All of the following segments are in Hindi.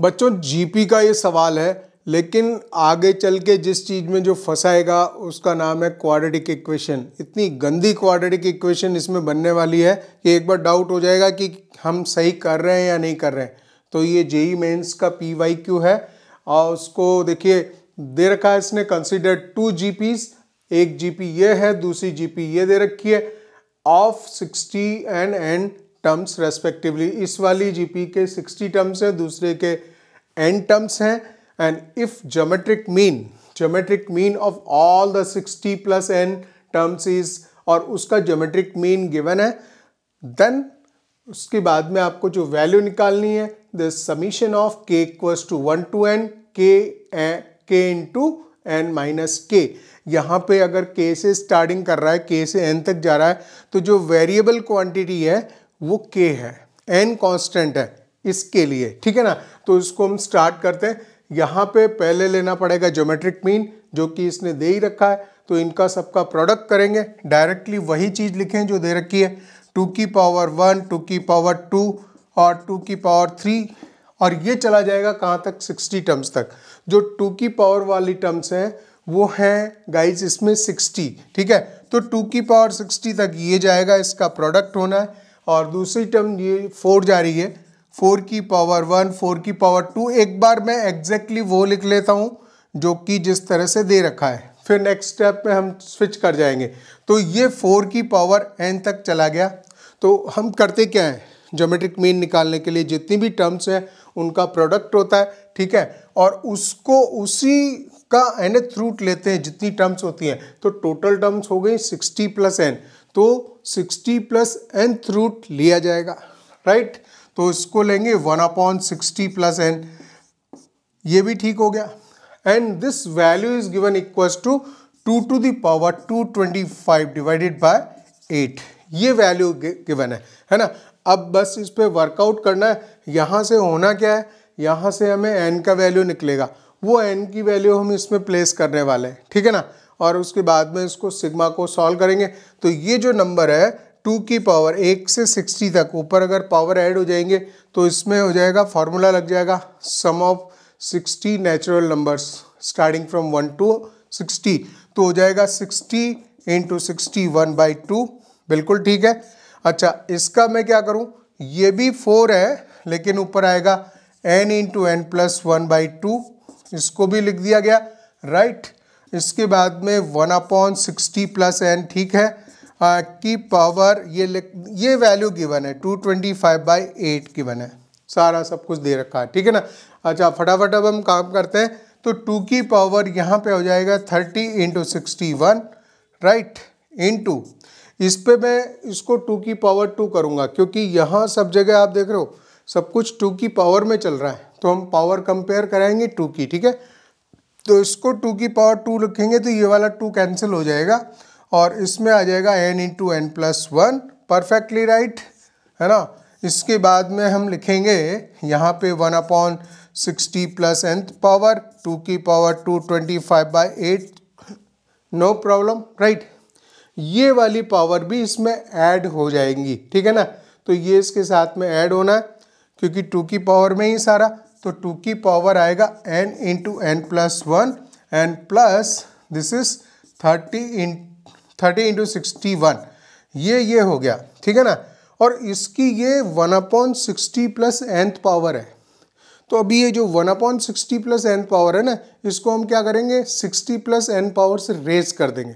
बच्चों जीपी का ये सवाल है लेकिन आगे चल के जिस चीज़ में जो फंसाएगा उसका नाम है क्वाड्रेटिक इक्वेशन इतनी गंदी क्वाड्रेटिक इक्वेशन इसमें बनने वाली है कि एक बार डाउट हो जाएगा कि हम सही कर रहे हैं या नहीं कर रहे हैं तो ये जेई मेंस e का पी वाई क्यू है और उसको देखिए दे रखा है इसने कंसिडर टू जी पीस एक जी पी ये है दूसरी जी पी ये दे रखी है of sixty and and terms respectively इस वाली जीपी के 60 टर्म्स हैं दूसरे के एन टर्म्स हैं and if geometric mean geometric mean of all the 60 plus n terms is और उसका जोमेट्रिक मीन गिवन है देन उसके बाद में आपको जो वैल्यू निकालनी है the summation of k equals to one to n k k to n minus के यहाँ पे अगर के से स्टार्टिंग कर रहा है के से एन तक जा रहा है तो जो वेरिएबल क्वांटिटी है वो के है एन कांस्टेंट है इसके लिए ठीक है ना तो इसको हम स्टार्ट करते हैं यहाँ पे पहले लेना पड़ेगा ज्योमेट्रिक मीन जो कि इसने दे ही रखा है तो इनका सबका प्रोडक्ट करेंगे डायरेक्टली वही चीज़ लिखें जो दे रखी है टू की पावर वन टू की पावर टू और टू की पावर थ्री और ये चला जाएगा कहाँ तक सिक्सटी टर्म्स तक जो टू की पावर वाली टर्म्स हैं वो हैं गाइज इसमें सिक्सटी ठीक है तो टू की पावर सिक्सटी तक ये जाएगा इसका प्रोडक्ट होना है और दूसरी टर्म ये फोर जा रही है फोर की पावर वन फोर की पावर टू एक बार मैं एग्जैक्टली वो लिख लेता हूँ जो कि जिस तरह से दे रखा है फिर नेक्स्ट स्टेप में हम स्विच कर जाएंगे तो ये फोर की पावर एन तक चला गया तो हम करते क्या हैं जोमेट्रिक मीन निकालने के लिए जितनी भी टर्म्स हैं उनका प्रोडक्ट होता है ठीक है और उसको उसी का एन एथ रूट लेते हैं जितनी टर्म्स होती हैं तो टोटल टर्म्स हो गई सिक्सटी प्लस एन तो 60 प्लस एंथ रूट लिया जाएगा राइट तो इसको लेंगे one upon sixty plus n ये भी ठीक हो गया and this value is given equal to two to the power two twenty five divided by eight ये वैल्यू गिवन है है ना अब बस इस पर वर्कआउट करना है यहाँ से होना क्या है यहाँ से हमें एन का वैल्यू निकलेगा वो एन की वैल्यू हम इसमें प्लेस करने वाले हैं ठीक है ना और उसके बाद में इसको सिग्मा को सॉल्व करेंगे तो ये जो नंबर है टू की पावर एक से सिक्सटी तक ऊपर अगर पावर ऐड हो जाएंगे तो इसमें हो जाएगा फॉर्मूला लग जाएगा sum of sixty natural numbers starting from one to sixty तो हो जाएगा sixty into sixty one by two बिल्कुल ठीक है अच्छा इसका मैं क्या करूँ ये भी फोर है लेकिन ऊपर आएगा n into n plus one by two इसको भी लिख दिया गया राइट right? इसके बाद में one upon sixty plus n ठीक है आ, की पावर ये ये वैल्यू गिवन है two twenty five by eight given है सारा सब कुछ दे रखा है ठीक है ना अच्छा फटाफट अब हम काम करते हैं तो टू की पावर यहाँ पे हो जाएगा thirty into sixty one right into इस पर मैं इसको टू की पावर टू करूँगा क्योंकि यहाँ सब जगह आप देख रहे हो सब कुछ टू की पावर में चल रहा है तो हम पावर कंपेयर कराएंगे टू की ठीक है तो इसको टू की पावर टू रखेंगे तो ये वाला टू कैंसिल हो जाएगा और इसमें आ जाएगा n into n plus one perfectly right है ना इसके बाद में हम लिखेंगे यहाँ पे one upon sixty plus n power two की power two twenty five by eight no problem right ये वाली पावर भी इसमें ऐड हो जाएंगी ठीक है ना तो ये इसके साथ में ऐड होना है क्योंकि टू की पावर में ही सारा तो टू की पावर आएगा n into n plus one n plus this is thirty in thirty into sixty one ये ये हो गया ठीक है ना और इसकी ये one upon sixty plus nth power है तो अभी ये जो one upon sixty plus n power है ना इसको हम क्या करेंगे सिक्सटी प्लस एन पावर से रेज कर देंगे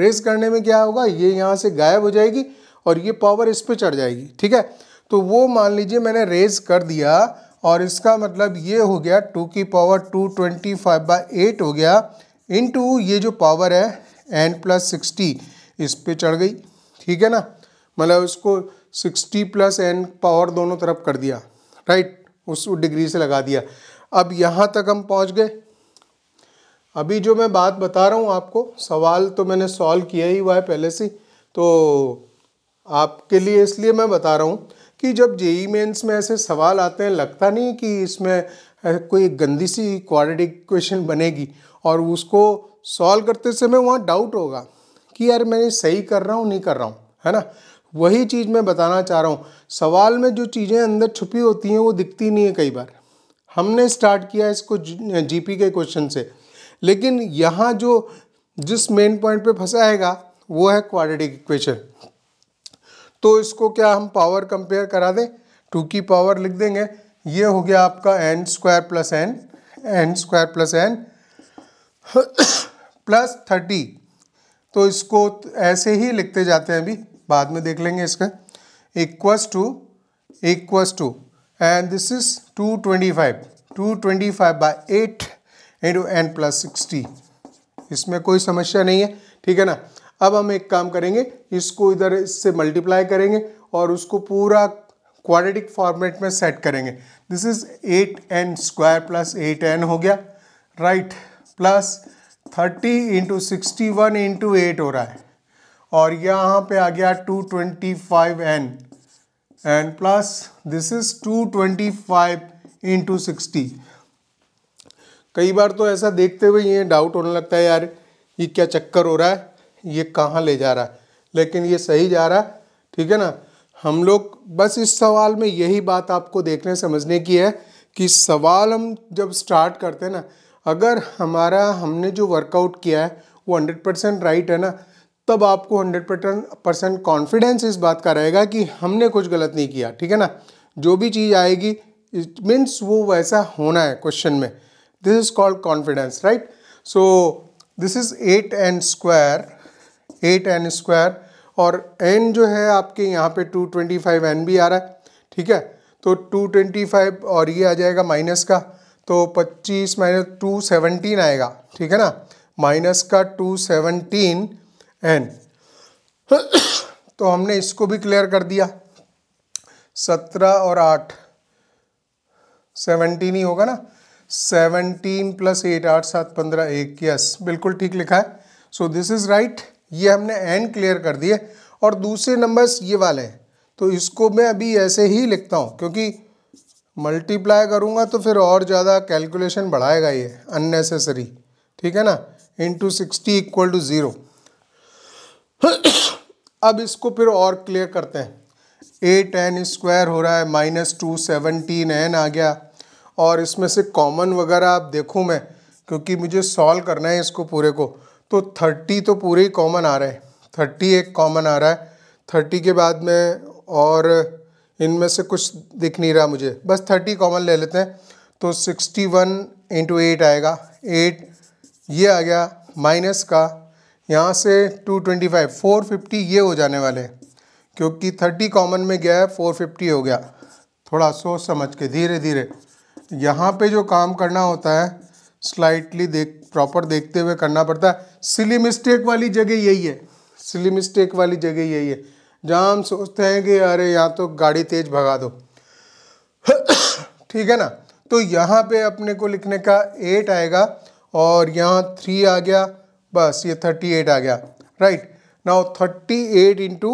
रेज करने में क्या होगा ये यहाँ से गायब हो जाएगी और ये पावर इस पर चढ़ जाएगी ठीक है तो वो मान लीजिए मैंने रेज कर दिया और इसका मतलब ये हो गया टू की power two twenty five by eight हो गया इन टू ये जो पावर है एन प्लस सिक्सटी इस पर चढ़ गई ठीक है ना मतलब इसको सिक्सटी प्लस एन पावर दोनों तरफ कर दिया राइट उस डिग्री से लगा दिया अब यहाँ तक हम पहुँच गए अभी जो मैं बात बता रहा हूँ आपको सवाल तो मैंने सॉल्व किया ही हुआ है पहले से तो आपके लिए इसलिए मैं बता रहा हूँ कि जब जेई मेंस में ऐसे सवाल आते हैं लगता नहीं कि इसमें कोई गंदी सी क्वाड्रेटिक क्वेश्चन बनेगी और उसको सॉल्व करते समय वहाँ डाउट होगा कि यार मैं सही कर रहा हूँ नहीं कर रहा हूँ है ना वही चीज़ मैं बताना चाह रहा हूँ सवाल में जो चीज़ें अंदर छुपी होती हैं वो दिखती नहीं है कई बार हमने स्टार्ट किया इसको जीपी के क्वेश्चन से लेकिन यहाँ जो जिस मेन पॉइंट पे फंसाएगा वो है क्वाड्रेटिक इक्वेशन तो इसको क्या हम पावर कंपेयर करा दें टू की पावर लिख देंगे ये हो गया आपका n square plus n n square plus n plus thirty तो इसको ऐसे ही लिखते जाते हैं अभी बाद में देख लेंगे इसका equals to equals to and this is two twenty five two twenty five by eight into n plus sixty इसमें कोई समस्या नहीं है ठीक है ना अब हम एक काम करेंगे इसको इधर इससे मल्टीप्लाई करेंगे और उसको पूरा क्वाड्रेटिक फॉर्मेट में सेट करेंगे this is eight n square plus eight n हो गया right plus thirty into sixty one into eight हो रहा है और यहाँ पे आ गया two twenty five n n plus this is two twenty five into sixty कई बार तो ऐसा देखते हुए ये डाउट होने लगता है यार ये क्या चक्कर हो रहा है ये कहाँ ले जा रहा है लेकिन ये सही जा रहा है ठीक है ना हम लोग बस इस सवाल में यही बात आपको देखने समझने की है कि सवाल हम जब स्टार्ट करते हैं ना अगर हमारा हमने जो वर्कआउट किया है वो हंड्रेड परसेंट राइट है ना तब आपको हंड्रेड परसेंट कॉन्फिडेंस इस बात का रहेगा कि हमने कुछ गलत नहीं किया ठीक है ना जो भी चीज़ आएगी इट मीन्स वो वैसा होना है क्वेश्चन में this is called confidence right so this is eight and square eight n square और एन जो है आपके यहाँ पे टू ट्वेंटी फाइव एन भी आ रहा है ठीक है तो टू ट्वेंटी फाइव और ये आ जाएगा माइनस का तो पच्चीस माइनस टू सेवनटीन आएगा ठीक है ना माइनस का टू सेवनटीन एन तो हमने इसको भी क्लियर कर दिया सत्रह और आठ सेवनटीन ही होगा ना सेवनटीन प्लस एट आठ सात पंद्रह एक यस बिल्कुल ठीक लिखा है सो दिस इज़ राइट ये हमने एन क्लियर कर दिए और दूसरे नंबर्स ये वाले हैं तो इसको मैं अभी ऐसे ही लिखता हूँ क्योंकि मल्टीप्लाई करूँगा तो फिर और ज़्यादा कैलकुलेशन बढ़ाएगा ये अननेसेसरी ठीक है ना into sixty equal to zero अब इसको फिर और क्लियर करते हैं एट एन स्क्वायर हो रहा है माइनस टू सेवनटीन एन आ गया और इसमें से कॉमन वगैरह आप देखूँ मैं क्योंकि मुझे सॉल्व करना है इसको पूरे को तो थर्टी तो पूरे ही कॉमन आ रहे हैं थर्टी एक कॉमन आ रहा है थर्टी के बाद में और इनमें से कुछ दिख नहीं रहा मुझे बस थर्टी कॉमन ले लेते हैं तो सिक्सटी वन इंटू एट आएगा एट ये आ गया माइनस का यहाँ से two twenty five four fifty ये हो जाने वाले हैं क्योंकि थर्टी कॉमन में गया है फोर फिफ्टी हो गया थोड़ा सोच समझ के धीरे धीरे यहाँ पे जो काम करना होता है स्लाइटली देख प्रॉपर देखते हुए करना पड़ता है सिली मिस्टेक वाली जगह यही है सिली मिस्टेक वाली जगह यही है जहाँ हम सोचते हैं कि अरे यहाँ तो गाड़ी तेज भगा दो ठीक है ना तो यहाँ पे अपने को लिखने का एट आएगा और यहाँ थ्री आ गया बस ये थर्टी एट आ गया right now thirty eight into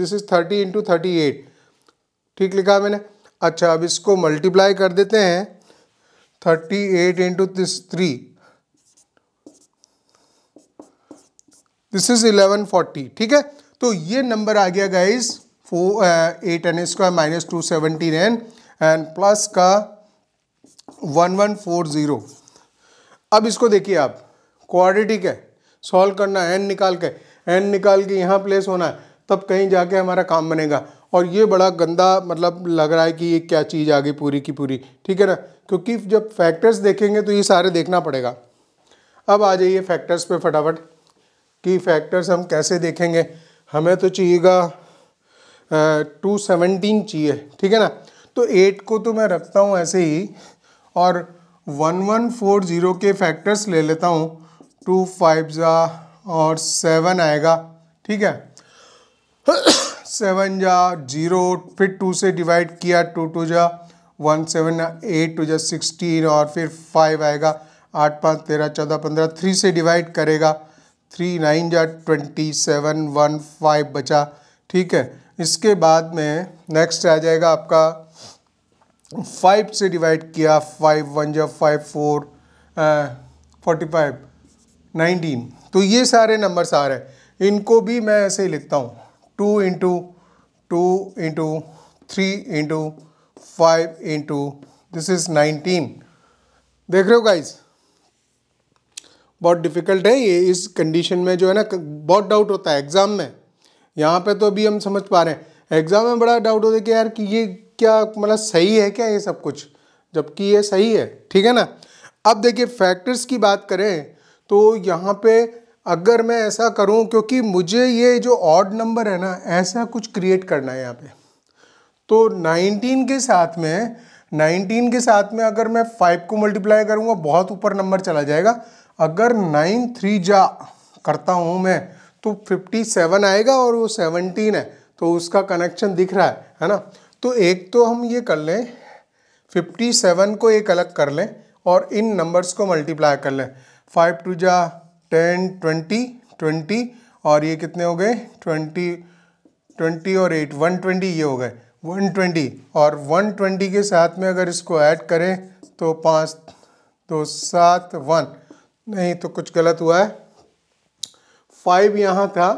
this is thirty into thirty eight ठीक लिखा मैंने अच्छा अब इसको मल्टीप्लाई कर देते हैं thirty eight into this three this is 1140 ठीक है तो ये नंबर आ गया guys four eight n square minus two seventeen n and plus का वन वन फोर ज़ीरो अब इसको देखिए आप क्वाड्रेटिक है सॉल्व करना है एन निकाल के एन निकाल के यहाँ प्लेस होना है तब कहीं जाके हमारा काम बनेगा और ये बड़ा गंदा मतलब लग रहा है कि ये क्या चीज़ आ गई पूरी की पूरी ठीक है ना क्योंकि जब फैक्टर्स देखेंगे तो ये सारे देखना पड़ेगा अब आ जाइए फैक्टर्स पे फटाफट की फैक्टर्स हम कैसे देखेंगे हमें तो चाहिएगा टू सेवनटीन चाहिए ठीक है ना तो एट को तो मैं रखता हूँ ऐसे ही और वन वन फोर ज़ीरो के फैक्टर्स ले लेता हूँ टू फाइव ज़ा और सेवन आएगा ठीक है सेवन जा ज़ीरो फिर टू से डिवाइड किया टू टू जा वन सेवन एट टू जा सिक्सटीन और फिर फाइव आएगा आठ पाँच तेरह चौदह पंद्रह थ्री से डिवाइड करेगा थ्री नाइन जा ट्वेंटी सेवन वन फाइव बचा ठीक है इसके बाद में नेक्स्ट आ जाएगा आपका फाइव से डिवाइड किया फाइव वन जा five four forty five nineteen तो ये सारे नंबर्स आ रहे हैं इनको भी मैं ऐसे ही लिखता हूँ two into two into three into five into this is nineteen देख रहे हो गाइज़ बहुत डिफ़िकल्ट है ये इस कंडीशन में जो है ना बहुत डाउट होता है एग्ज़ाम में यहाँ पे तो अभी हम समझ पा रहे हैं एग्ज़ाम में बड़ा डाउट होता है कि यार कि ये क्या मतलब सही है क्या ये सब कुछ जबकि ये सही है ठीक है ना अब देखिए फैक्टर्स की बात करें तो यहाँ पे अगर मैं ऐसा करूँ क्योंकि मुझे ये जो ऑड नंबर है ना ऐसा कुछ क्रिएट करना है यहाँ पे तो नाइनटीन के साथ में नाइनटीन के साथ में अगर मैं फाइव को मल्टीप्लाई करूँगा बहुत ऊपर नंबर चला जाएगा अगर नाइन थ्री जा करता हूँ मैं तो फिफ्टी सेवन आएगा और वो सेवनटीन है तो उसका कनेक्शन दिख रहा है है ना तो एक तो हम ये कर लें फिफ्टी सेवन को एक अलग कर लें और इन नंबर्स को मल्टीप्लाई कर लें फाइव टू जा टेन ट्वेंटी ट्वेंटी और ये कितने हो गए ट्वेंटी ट्वेंटी और एट वन ट्वेंटी ये हो गए वन ट्वेंटी और वन ट्वेंटी के साथ में अगर इसको ऐड करें तो पाँच दो तो सात वन नहीं तो कुछ गलत हुआ है फाइव यहाँ था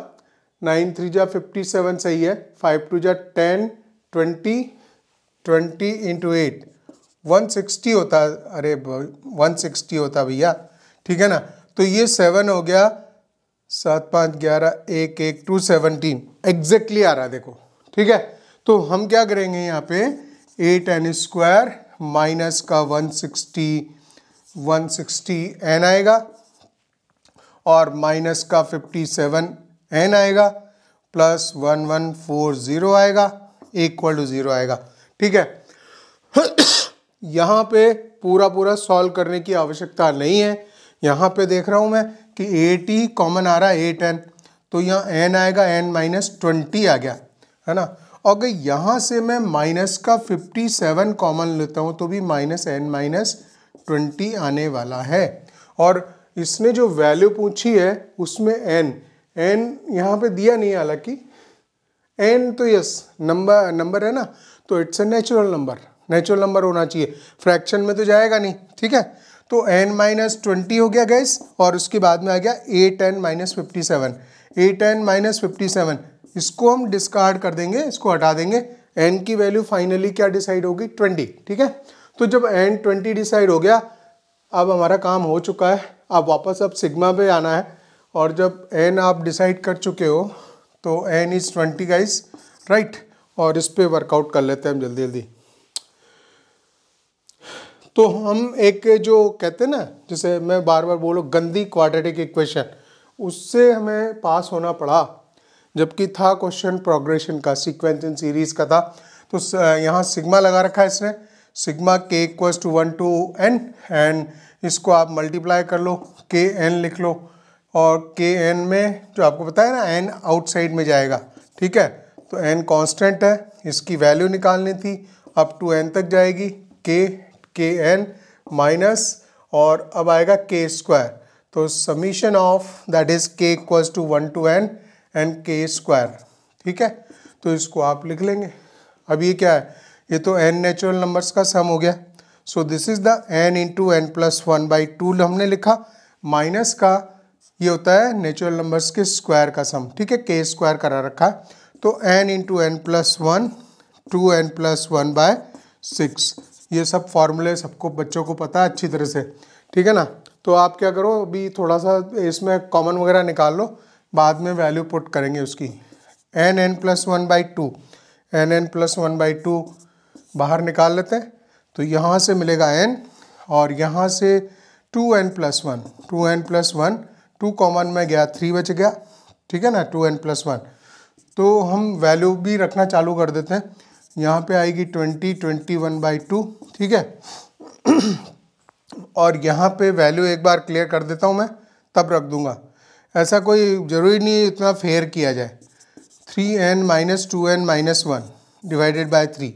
नाइन थ्री जा फिफ्टी सेवन सही है फाइव टू जा ten twenty twenty into eight one sixty होता अरे वन सिक्सटी होता भैया ठीक है ना तो ये सेवन हो गया सात पाँच ग्यारह एक एक टू सेवनटीन एग्जैक्टली आ रहा देखो ठीक है तो हम क्या करेंगे यहाँ पे एट एन स्क्वायर माइनस का वन सिक्सटी एन आएगा और माइनस का एन आएगा प्लस 1140 आएगा इक्वल टू ज़ीरो आएगा ठीक है यहाँ पे पूरा पूरा सॉल्व करने की आवश्यकता नहीं है यहाँ पे देख रहा हूँ मैं कि एटी कॉमन आ रहा है एट एन तो यहाँ एन आएगा एन माइनस ट्वेंटी आ गया है ना अगर यहाँ से मैं माइनस का फिफ्टी सेवन कॉमन लेता हूँ तो भी माइनस एन माइनस ट्वेंटी आने वाला है और इसने जो वैल्यू पूछी है उसमें एन एन यहाँ पे दिया नहीं हालांकि एन तो यस नंबर नंबर है ना तो it's a natural number natural number होना चाहिए फ्रैक्शन में तो जाएगा नहीं ठीक है तो एन माइनस ट्वेंटी हो गया गैस और उसके बाद में आ गया a n minus fifty seven eight n minus fifty seven इसको हम डिस्कार्ड कर देंगे इसको हटा देंगे एन की वैल्यू फाइनली क्या डिसाइड होगी ट्वेंटी ठीक है तो जब एन ट्वेंटी डिसाइड हो गया अब हमारा काम हो चुका है अब वापस अब सिग्मा पे आना है और जब एन आप डिसाइड कर चुके हो तो n is twenty guys right और इस पर वर्कआउट कर लेते हैं हम जल्दी जल्दी तो हम एक जो कहते हैं ना जैसे मैं बार बार बोलो गंदी क्वाड्रेटिक इक्वेशन उससे हमें पास होना पड़ा जबकि था क्वेश्चन प्रोग्रेशन का सीक्वेंस इन सीरीज़ का था तो यहाँ सिग्मा लगा रखा है इसने सिग्मा के equals to one to n and इसको आप मल्टीप्लाई कर लो के एन लिख लो और के एन में जो आपको पता है ना एन आउटसाइड में जाएगा ठीक है तो एन कांस्टेंट है इसकी वैल्यू निकालनी थी अप टू एन तक जाएगी के के एन माइनस और अब आएगा के स्क्वायर तो summation of that is k equals to one to n and k square ठीक है तो इसको आप लिख लेंगे अब ये क्या है ये तो एन नेचुरल नंबर्स का सम हो गया so this is the n into n plus one by two हमने लिखा माइनस का ये होता है नेचुरल नंबर्स के स्क्वायर का सम ठीक है के स्क्वायर करा रखा है तो n into n plus one to n plus one by six ये सब फॉर्मूले सबको बच्चों को पता है अच्छी तरह से ठीक है ना तो आप क्या करो अभी थोड़ा सा इसमें कॉमन वगैरह निकाल लो बाद में वैल्यू पुट करेंगे उसकी n n plus one by two n n plus one by two बाहर निकाल लेते हैं तो यहाँ से मिलेगा एन और यहाँ से two n plus one to n plus one two common में गया थ्री बच गया ठीक है ना टू एन प्लस वन तो हम वैल्यू भी रखना चालू कर देते हैं यहाँ पे आएगी twenty twenty one by two ठीक है और यहाँ पे वैल्यू एक बार क्लियर कर देता हूँ मैं तब रख दूँगा ऐसा कोई ज़रूरी नहीं इतना फेयर किया जाए three n minus two n minus one divided by three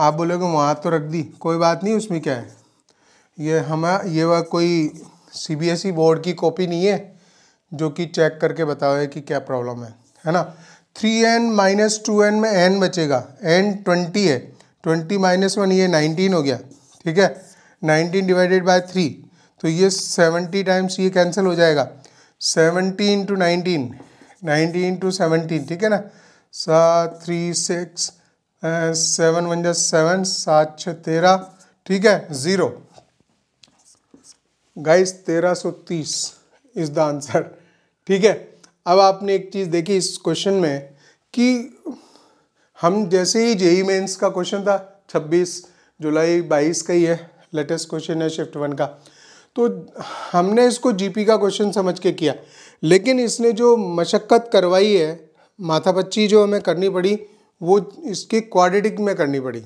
आप बोलोगे वहाँ तो रख दी कोई बात नहीं उसमें क्या है ये हमें ये वह कोई C B S E board की कॉपी नहीं है जो कि चेक करके बताओ कि क्या प्रॉब्लम है है ना three n minus two n में एन बचेगा एन ट्वेंटी है ट्वेंटी माइनस वन ये नाइनटीन हो गया ठीक है नाइनटीन डिवाइडेड बाय थ्री तो ये सेवेंटी टाइम्स ये कैंसिल हो जाएगा seventy into nineteen nineteen into seventeen ठीक है ना सात थ्री सिक्स सेवन वन जै सेवन सात छः तेरह ठीक है ज़ीरो गाइस तेरह सौ तीस इज़ द आंसर ठीक है अब आपने एक चीज़ देखी इस क्वेश्चन में कि हम जैसे ही जेई मेन्स e का क्वेश्चन था छब्बीस जुलाई बाईस का ही है लेटेस्ट क्वेश्चन है शिफ्ट वन का तो हमने इसको जीपी का क्वेश्चन समझ के किया लेकिन इसने जो मशक्क़त करवाई है माथापच्ची जो हमें करनी पड़ी वो इसकी क्वाड्रेटिक में करनी पड़ी